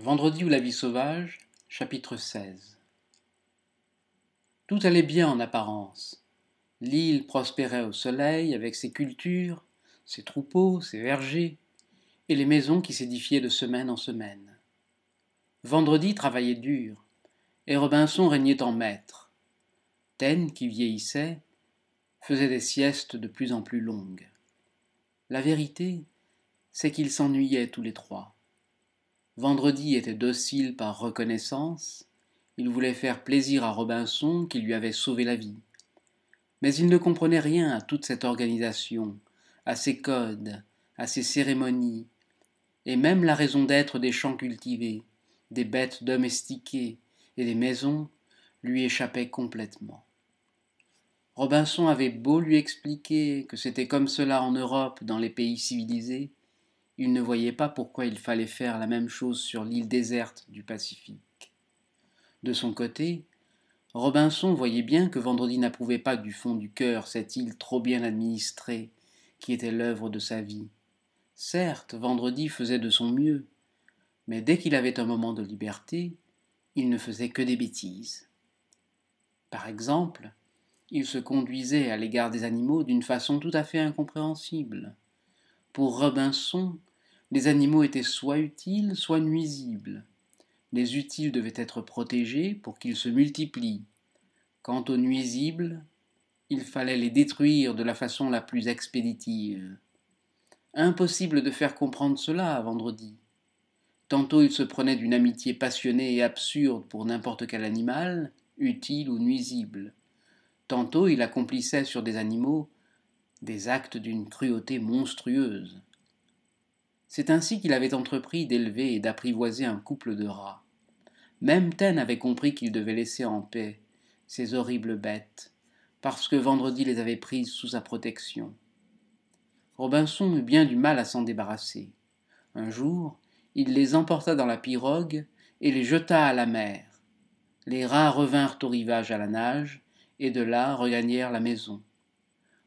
Vendredi ou la vie sauvage, chapitre 16 Tout allait bien en apparence. L'île prospérait au soleil avec ses cultures, ses troupeaux, ses vergers, et les maisons qui s'édifiaient de semaine en semaine. Vendredi travaillait dur, et Robinson régnait en maître. Taine, qui vieillissait, faisait des siestes de plus en plus longues. La vérité, c'est qu'ils s'ennuyaient tous les trois. Vendredi était docile par reconnaissance, il voulait faire plaisir à Robinson qui lui avait sauvé la vie. Mais il ne comprenait rien à toute cette organisation, à ses codes, à ses cérémonies, et même la raison d'être des champs cultivés, des bêtes domestiquées et des maisons lui échappait complètement. Robinson avait beau lui expliquer que c'était comme cela en Europe, dans les pays civilisés, il ne voyait pas pourquoi il fallait faire la même chose sur l'île déserte du Pacifique. De son côté, Robinson voyait bien que Vendredi n'approuvait pas du fond du cœur cette île trop bien administrée qui était l'œuvre de sa vie. Certes, Vendredi faisait de son mieux, mais dès qu'il avait un moment de liberté, il ne faisait que des bêtises. Par exemple, il se conduisait à l'égard des animaux d'une façon tout à fait incompréhensible. Pour Robinson, les animaux étaient soit utiles, soit nuisibles. Les utiles devaient être protégés pour qu'ils se multiplient. Quant aux nuisibles, il fallait les détruire de la façon la plus expéditive. Impossible de faire comprendre cela à vendredi. Tantôt il se prenait d'une amitié passionnée et absurde pour n'importe quel animal, utile ou nuisible. Tantôt il accomplissait sur des animaux des actes d'une cruauté monstrueuse. C'est ainsi qu'il avait entrepris d'élever et d'apprivoiser un couple de rats. Même ten avait compris qu'il devait laisser en paix ces horribles bêtes, parce que Vendredi les avait prises sous sa protection. Robinson eut bien du mal à s'en débarrasser. Un jour, il les emporta dans la pirogue et les jeta à la mer. Les rats revinrent au rivage à la nage, et de là regagnèrent la maison.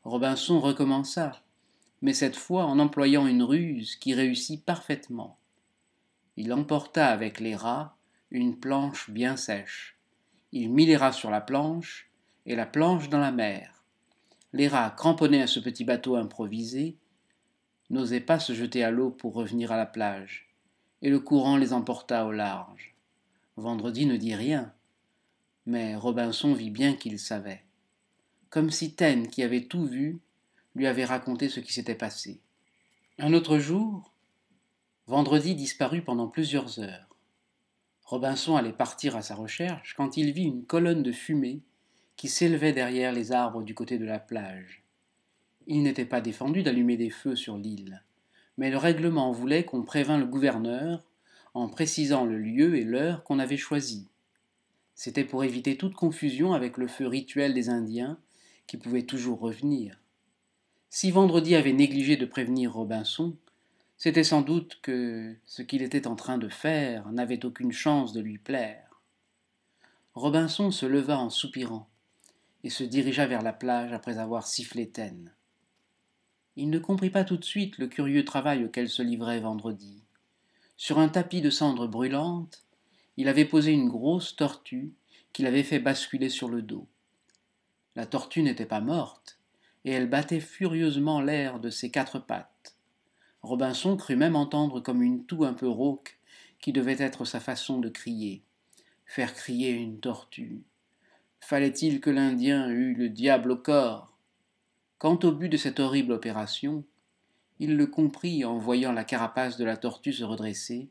Robinson recommença, mais cette fois en employant une ruse qui réussit parfaitement. Il emporta avec les rats une planche bien sèche. Il mit les rats sur la planche et la planche dans la mer. Les rats, cramponnés à ce petit bateau improvisé, n'osaient pas se jeter à l'eau pour revenir à la plage, et le courant les emporta au large. Vendredi ne dit rien, mais Robinson vit bien qu'il savait comme si Taine, qui avait tout vu, lui avait raconté ce qui s'était passé. Un autre jour, vendredi disparut pendant plusieurs heures. Robinson allait partir à sa recherche quand il vit une colonne de fumée qui s'élevait derrière les arbres du côté de la plage. Il n'était pas défendu d'allumer des feux sur l'île, mais le règlement voulait qu'on prévint le gouverneur en précisant le lieu et l'heure qu'on avait choisi. C'était pour éviter toute confusion avec le feu rituel des Indiens qui pouvait toujours revenir. Si Vendredi avait négligé de prévenir Robinson, c'était sans doute que ce qu'il était en train de faire n'avait aucune chance de lui plaire. Robinson se leva en soupirant et se dirigea vers la plage après avoir sifflé Taine. Il ne comprit pas tout de suite le curieux travail auquel se livrait vendredi. Sur un tapis de cendres brûlantes, il avait posé une grosse tortue qu'il avait fait basculer sur le dos. La tortue n'était pas morte, et elle battait furieusement l'air de ses quatre pattes. Robinson crut même entendre comme une toux un peu rauque qui devait être sa façon de crier. Faire crier une tortue. Fallait-il que l'Indien eût le diable au corps Quant au but de cette horrible opération, il le comprit en voyant la carapace de la tortue se redresser,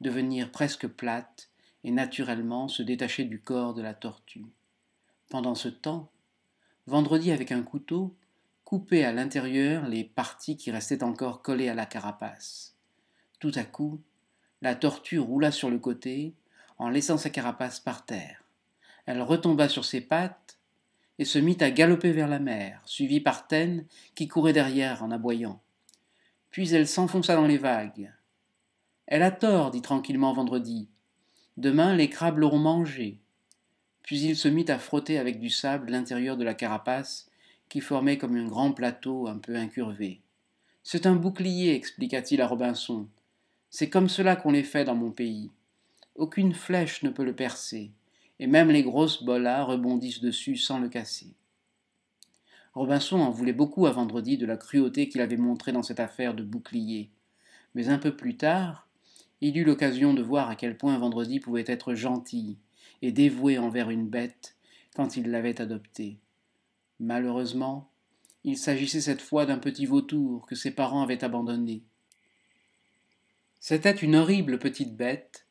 devenir presque plate et naturellement se détacher du corps de la tortue. Pendant ce temps, vendredi avec un couteau, coupait à l'intérieur les parties qui restaient encore collées à la carapace. Tout à coup, la tortue roula sur le côté, en laissant sa carapace par terre. Elle retomba sur ses pattes et se mit à galoper vers la mer, suivie par Taine qui courait derrière en aboyant. Puis elle s'enfonça dans les vagues. Elle a tort, dit tranquillement Vendredi. Demain, les crabes l'auront mangée puis il se mit à frotter avec du sable l'intérieur de la carapace, qui formait comme un grand plateau un peu incurvé. C'est un bouclier, expliqua-t-il à Robinson. C'est comme cela qu'on les fait dans mon pays. Aucune flèche ne peut le percer, et même les grosses bolas rebondissent dessus sans le casser. Robinson en voulait beaucoup à vendredi de la cruauté qu'il avait montrée dans cette affaire de bouclier. Mais un peu plus tard, il eut l'occasion de voir à quel point vendredi pouvait être gentil et dévoué envers une bête quand il l'avait adoptée. Malheureusement, il s'agissait cette fois d'un petit vautour que ses parents avaient abandonné. C'était une horrible petite bête,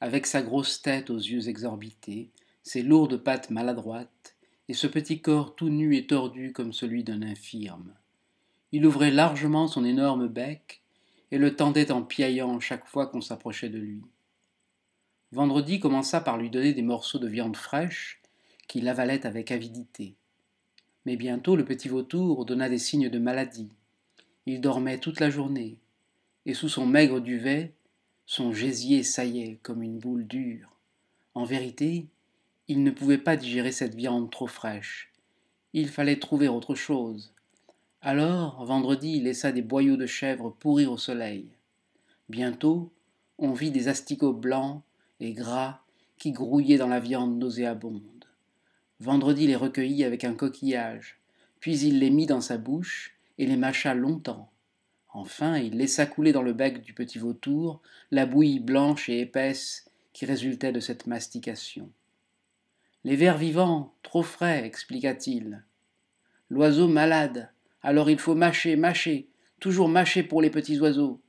avec sa grosse tête aux yeux exorbités, ses lourdes pattes maladroites, et ce petit corps tout nu et tordu comme celui d'un infirme. Il ouvrait largement son énorme bec et le tendait en piaillant chaque fois qu'on s'approchait de lui. Vendredi commença par lui donner des morceaux de viande fraîche, qu'il avalait avec avidité. Mais bientôt le petit vautour donna des signes de maladie. Il dormait toute la journée, et sous son maigre duvet, son gésier saillait comme une boule dure. En vérité, il ne pouvait pas digérer cette viande trop fraîche. Il fallait trouver autre chose. Alors, vendredi, il laissa des boyaux de chèvre pourrir au soleil. Bientôt, on vit des asticots blancs les gras qui grouillaient dans la viande nauséabonde. Vendredi les recueillit avec un coquillage, puis il les mit dans sa bouche et les mâcha longtemps. Enfin, il laissa couler dans le bec du petit vautour la bouillie blanche et épaisse qui résultait de cette mastication. Les vers vivants, trop frais, expliqua-t-il. L'oiseau malade, alors il faut mâcher, mâcher, toujours mâcher pour les petits oiseaux.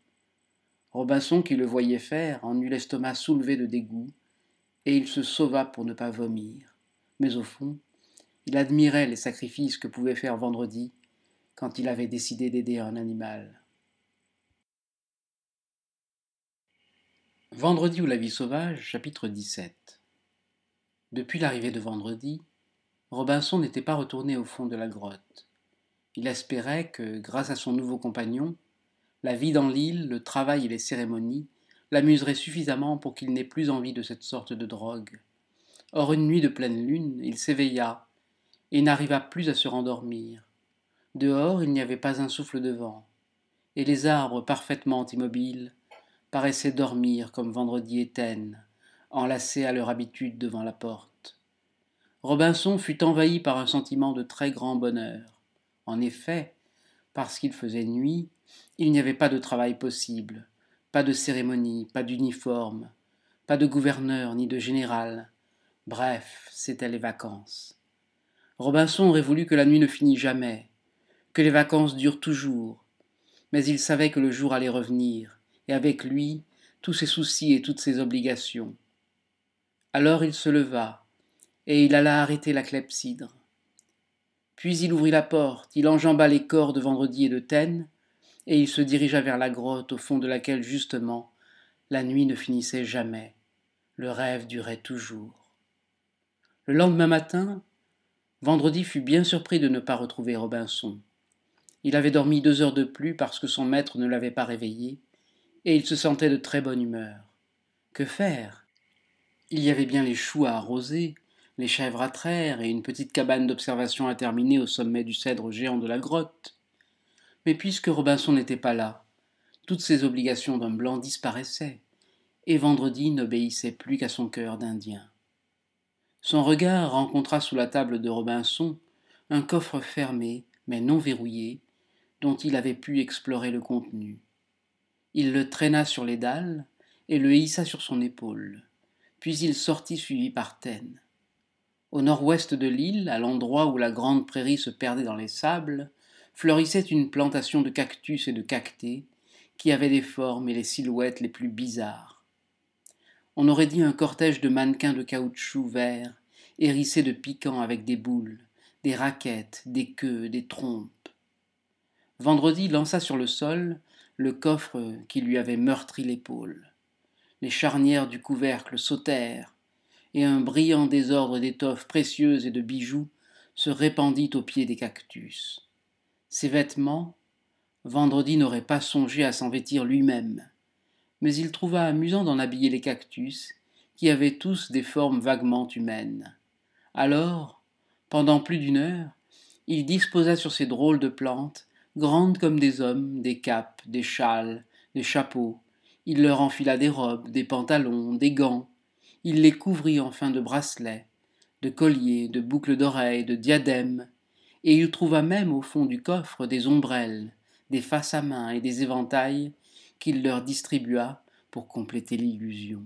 Robinson, qui le voyait faire, en eut l'estomac soulevé de dégoût, et il se sauva pour ne pas vomir. Mais au fond, il admirait les sacrifices que pouvait faire vendredi quand il avait décidé d'aider un animal. Vendredi ou la vie sauvage, chapitre 17. Depuis l'arrivée de vendredi, Robinson n'était pas retourné au fond de la grotte. Il espérait que, grâce à son nouveau compagnon, la vie dans l'île, le travail et les cérémonies l'amuseraient suffisamment pour qu'il n'ait plus envie de cette sorte de drogue. Or une nuit de pleine lune, il s'éveilla et n'arriva plus à se rendormir. Dehors, il n'y avait pas un souffle de vent, et les arbres parfaitement immobiles paraissaient dormir comme vendredi éten, enlacés à leur habitude devant la porte. Robinson fut envahi par un sentiment de très grand bonheur. En effet, parce qu'il faisait nuit, il n'y avait pas de travail possible, pas de cérémonie, pas d'uniforme, pas de gouverneur ni de général. Bref, c'étaient les vacances. Robinson aurait voulu que la nuit ne finisse jamais, que les vacances durent toujours, mais il savait que le jour allait revenir, et avec lui, tous ses soucis et toutes ses obligations. Alors il se leva, et il alla arrêter la clepsydre. Puis il ouvrit la porte, il enjamba les corps de vendredi et de Taine, et il se dirigea vers la grotte au fond de laquelle, justement, la nuit ne finissait jamais, le rêve durait toujours. Le lendemain matin, vendredi fut bien surpris de ne pas retrouver Robinson. Il avait dormi deux heures de plus parce que son maître ne l'avait pas réveillé, et il se sentait de très bonne humeur. Que faire Il y avait bien les choux à arroser, les chèvres à traire et une petite cabane d'observation à terminer au sommet du cèdre géant de la grotte. Mais puisque Robinson n'était pas là, toutes ses obligations d'homme blanc disparaissaient, et vendredi n'obéissait plus qu'à son cœur d'Indien. Son regard rencontra sous la table de Robinson un coffre fermé, mais non verrouillé, dont il avait pu explorer le contenu. Il le traîna sur les dalles et le hissa sur son épaule, puis il sortit suivi par Taine. Au nord-ouest de l'île, à l'endroit où la grande prairie se perdait dans les sables, fleurissait une plantation de cactus et de cactées qui avaient des formes et les silhouettes les plus bizarres. On aurait dit un cortège de mannequins de caoutchouc vert, hérissés de piquants avec des boules, des raquettes, des queues, des trompes. Vendredi lança sur le sol le coffre qui lui avait meurtri l'épaule. Les charnières du couvercle sautèrent, et un brillant désordre d'étoffes précieuses et de bijoux se répandit au pied des cactus. Ses vêtements, Vendredi n'aurait pas songé à s'en vêtir lui-même, mais il trouva amusant d'en habiller les cactus, qui avaient tous des formes vaguement humaines. Alors, pendant plus d'une heure, il disposa sur ces drôles de plantes, grandes comme des hommes, des capes, des châles, des chapeaux. Il leur enfila des robes, des pantalons, des gants, il les couvrit enfin de bracelets, de colliers, de boucles d'oreilles, de diadèmes, et il trouva même au fond du coffre des ombrelles, des faces à main et des éventails qu'il leur distribua pour compléter l'illusion.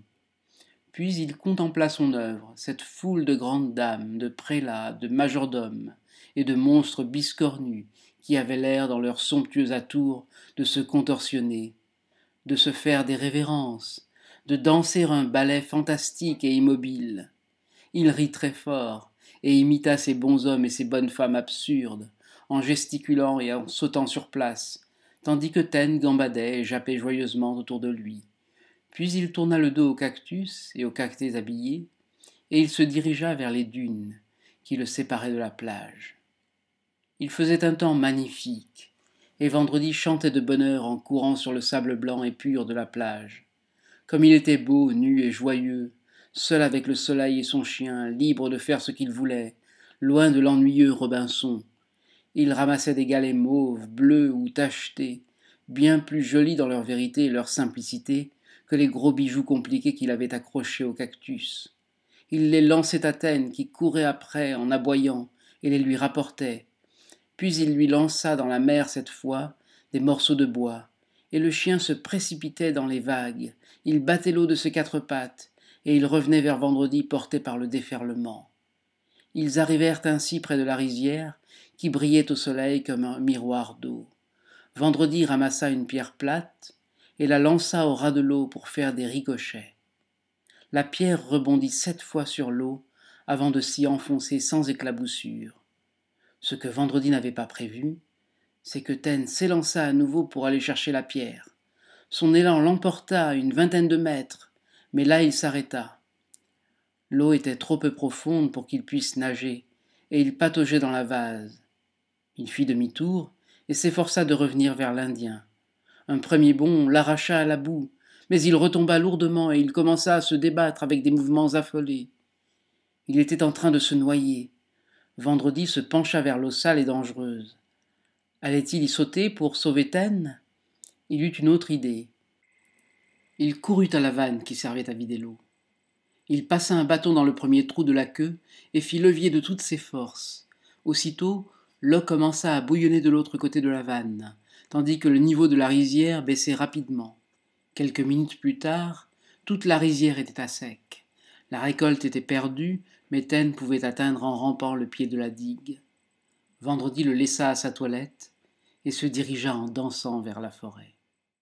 Puis il contempla son œuvre, cette foule de grandes dames, de prélats, de majordomes et de monstres biscornus qui avaient l'air dans leurs somptueux atours de se contorsionner, de se faire des révérences, de danser un ballet fantastique et immobile. Il rit très fort et imita ces bons hommes et ces bonnes femmes absurdes, en gesticulant et en sautant sur place, tandis que Ten gambadait et jappait joyeusement autour de lui. Puis il tourna le dos au cactus et aux cactés habillés, et il se dirigea vers les dunes qui le séparaient de la plage. Il faisait un temps magnifique, et Vendredi chantait de bonheur en courant sur le sable blanc et pur de la plage comme il était beau, nu et joyeux, seul avec le soleil et son chien, libre de faire ce qu'il voulait, loin de l'ennuyeux Robinson. Il ramassait des galets mauves, bleus ou tachetés, bien plus jolis dans leur vérité et leur simplicité que les gros bijoux compliqués qu'il avait accrochés au cactus. Il les lançait à Tène, qui courait après en aboyant, et les lui rapportait. Puis il lui lança dans la mer cette fois des morceaux de bois, et le chien se précipitait dans les vagues. Il battait l'eau de ses quatre pattes, et il revenait vers vendredi porté par le déferlement. Ils arrivèrent ainsi près de la rizière, qui brillait au soleil comme un miroir d'eau. Vendredi ramassa une pierre plate et la lança au ras de l'eau pour faire des ricochets. La pierre rebondit sept fois sur l'eau avant de s'y enfoncer sans éclaboussure. Ce que Vendredi n'avait pas prévu, c'est que Ten s'élança à nouveau pour aller chercher la pierre. Son élan l'emporta à une vingtaine de mètres, mais là il s'arrêta. L'eau était trop peu profonde pour qu'il puisse nager, et il pataugeait dans la vase. Il fit demi-tour et s'efforça de revenir vers l'Indien. Un premier bond l'arracha à la boue, mais il retomba lourdement et il commença à se débattre avec des mouvements affolés. Il était en train de se noyer. Vendredi se pencha vers l'eau sale et dangereuse. Allait-il y sauter pour sauver Ten Il eut une autre idée. Il courut à la vanne qui servait à vider l'eau. Il passa un bâton dans le premier trou de la queue et fit levier de toutes ses forces. Aussitôt, l'eau commença à bouillonner de l'autre côté de la vanne, tandis que le niveau de la rizière baissait rapidement. Quelques minutes plus tard, toute la rizière était à sec. La récolte était perdue, mais Ten pouvait atteindre en rampant le pied de la digue. Vendredi le laissa à sa toilette, et se dirigea en dansant vers la forêt.